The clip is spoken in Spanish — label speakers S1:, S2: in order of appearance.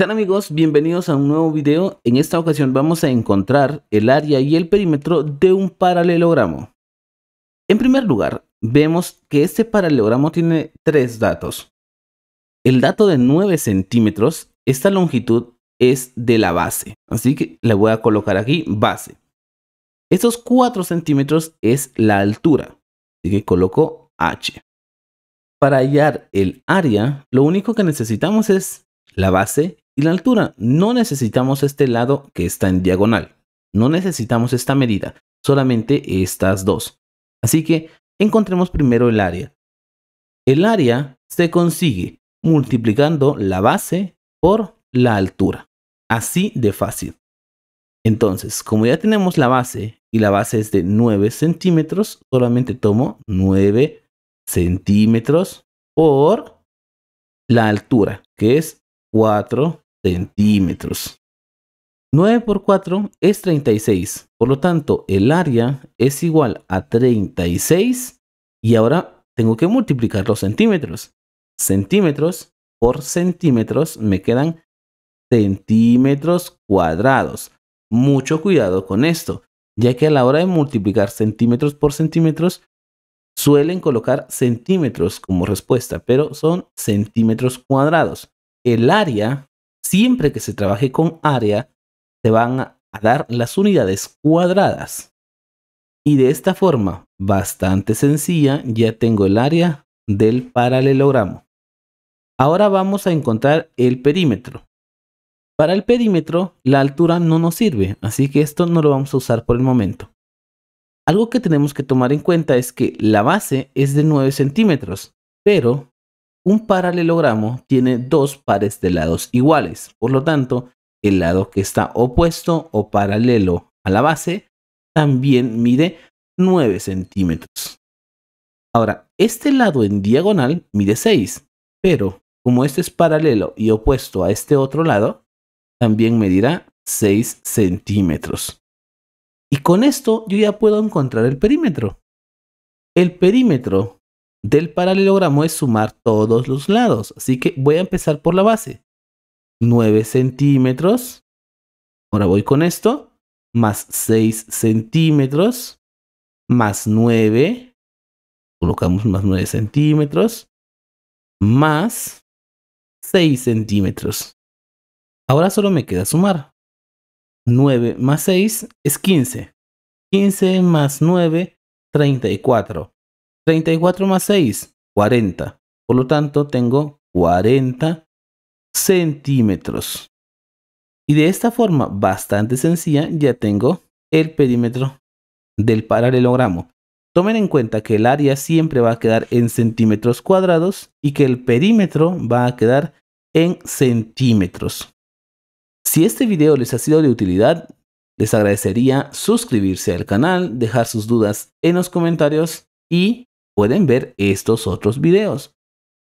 S1: tal amigos? Bienvenidos a un nuevo video. En esta ocasión vamos a encontrar el área y el perímetro de un paralelogramo. En primer lugar, vemos que este paralelogramo tiene tres datos. El dato de 9 centímetros, esta longitud es de la base, así que le voy a colocar aquí base. Estos 4 centímetros es la altura, así que coloco H. Para hallar el área, lo único que necesitamos es la base y la altura, no necesitamos este lado que está en diagonal. No necesitamos esta medida, solamente estas dos. Así que encontremos primero el área. El área se consigue multiplicando la base por la altura. Así de fácil. Entonces, como ya tenemos la base y la base es de 9 centímetros, solamente tomo 9 centímetros por la altura, que es 4 centímetros. 9 por 4 es 36. Por lo tanto, el área es igual a 36. Y ahora tengo que multiplicar los centímetros. Centímetros por centímetros me quedan centímetros cuadrados. Mucho cuidado con esto, ya que a la hora de multiplicar centímetros por centímetros, suelen colocar centímetros como respuesta, pero son centímetros cuadrados. El área siempre que se trabaje con área, se van a dar las unidades cuadradas. Y de esta forma, bastante sencilla, ya tengo el área del paralelogramo. Ahora vamos a encontrar el perímetro. Para el perímetro, la altura no nos sirve, así que esto no lo vamos a usar por el momento. Algo que tenemos que tomar en cuenta es que la base es de 9 centímetros, pero un paralelogramo tiene dos pares de lados iguales, por lo tanto, el lado que está opuesto o paralelo a la base también mide 9 centímetros. Ahora, este lado en diagonal mide 6, pero como este es paralelo y opuesto a este otro lado, también medirá 6 centímetros. Y con esto yo ya puedo encontrar el perímetro. El perímetro del paralelogramo es sumar todos los lados. Así que voy a empezar por la base. 9 centímetros. Ahora voy con esto. Más 6 centímetros. Más 9. Colocamos más 9 centímetros. Más 6 centímetros. Ahora solo me queda sumar. 9 más 6 es 15. 15 más 9, 34. 34 más 6, 40. Por lo tanto, tengo 40 centímetros. Y de esta forma bastante sencilla ya tengo el perímetro del paralelogramo. Tomen en cuenta que el área siempre va a quedar en centímetros cuadrados y que el perímetro va a quedar en centímetros. Si este video les ha sido de utilidad, les agradecería suscribirse al canal, dejar sus dudas en los comentarios y pueden ver estos otros videos.